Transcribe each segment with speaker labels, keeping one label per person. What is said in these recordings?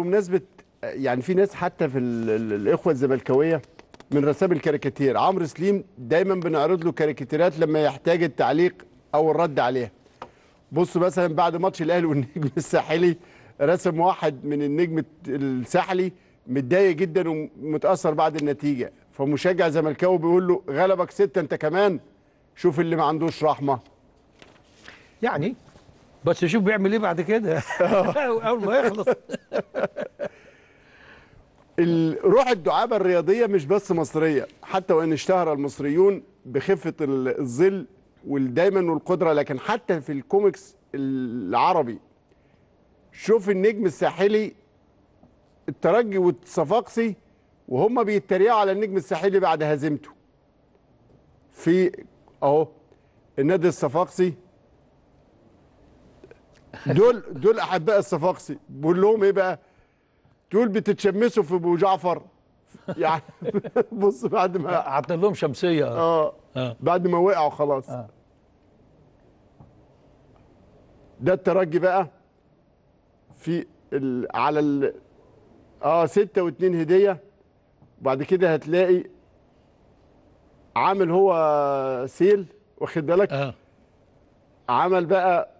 Speaker 1: بمناسبه يعني في ناس حتى في الاخوه الزملكاويه من رسام الكاريكاتير عمرو سليم دايما بنعرض له كاريكاتيرات لما يحتاج التعليق او الرد عليها بص مثلا بعد ماتش الاهلي والنجم الساحلي رسم واحد من النجم الساحلي متضايق جدا ومتاثر بعد النتيجه فمشجع زملكاوي بيقول له غلبك سته انت كمان شوف اللي ما عندوش رحمه يعني بس شوف بيعمل ايه بعد كده اول ما يخلص روح الدعابه الرياضيه مش بس مصريه حتى وان اشتهر المصريون بخفه الظل والدايما والقدره لكن حتى في الكوميكس العربي شوف النجم الساحلي الترجي والصفاقسي وهم بيتريقوا على النجم الساحلي بعد هزيمته في اهو النادي الصفاقسي دول دول احباء الصفاقسي بقول لهم ايه بقى دول بتتشمسوا في ابو جعفر يعني بص بعد ما عطنا لهم شمسيه اه, آه. بعد ما وقعوا خلاص آه. ده الترجي بقى في ال... على ال... اه ستة و هديه وبعد كده هتلاقي عامل هو سيل واخد بالك آه. عمل بقى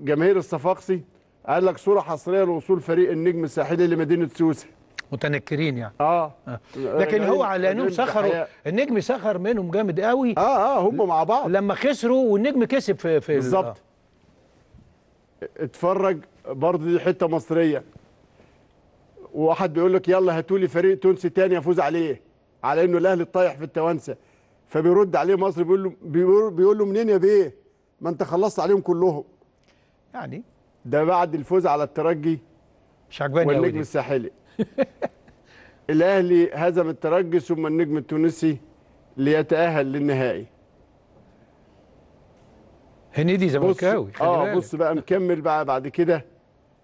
Speaker 1: جماهير الصفاقسي قال لك صوره حصريه لوصول فريق النجم الساحلي لمدينه سوسه متنكرين يعني اه, آه. لكن يعني هو على انهم سخروا حياة. النجم سخر منهم جامد قوي اه اه هم مع بعض لما خسروا والنجم كسب في في بالظبط آه. اتفرج برضه دي حته مصريه وواحد بيقول لك يلا هاتوا لي فريق تونسي تاني يفوز عليه على انه الاهلي طايح في التوانسه فبيرد عليه مصر بيقول له بيقول له منين يا بيه ما انت خلصت عليهم كلهم يعني ده بعد الفوز على الترجي مش عجباني والنجم الساحلي الاهلي هزم الترجي ثم النجم التونسي ليتاهل للنهائي هنيدي زملكاوي اه بص بقى مكمل بقى بعد كده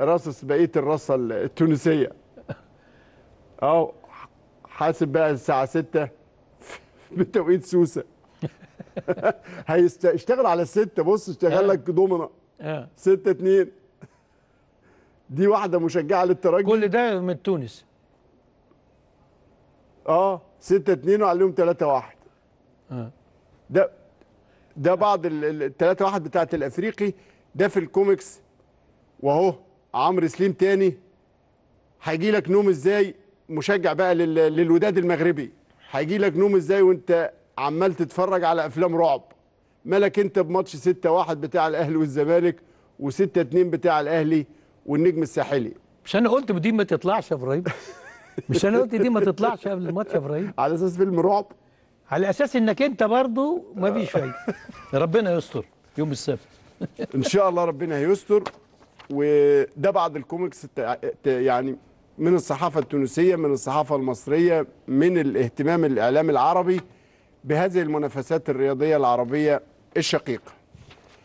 Speaker 1: راصص بقيه الرصه التونسيه اه حاسب بقى الساعه 6 بتوقيت سوسه هيشتغل على الستة بص اشتغل آه. لك دومنا 6 آه. 2 دي واحده مشجعه للترجي كل ده من تونس اه 6 2 وعليهم 3 1 اه ده ده بعض ال 3 1 بتاعت الافريقي ده في الكوميكس واهو عمرو سليم تاني هيجي لك نوم ازاي مشجع بقى للوداد المغربي هيجي لك نوم ازاي وانت عمال تتفرج على افلام رعب مالك انت بماتش 6 1 بتاع الاهلي والزمالك و6 2 بتاع الاهلي والنجم الساحلي مش انا قلت دي ما تطلعش يا ابراهيم مش انا قلت دي ما تطلعش قبل الماتش يا ابراهيم على اساس فيلم رعب على اساس انك انت برضو ما فيش آه. فايده ربنا يستر يوم السبت ان شاء الله ربنا هيستر وده بعد الكوميكس يعني من الصحافه التونسيه من الصحافه المصريه من الاهتمام الاعلام العربي بهذه المنافسات الرياضيه العربيه الشقيق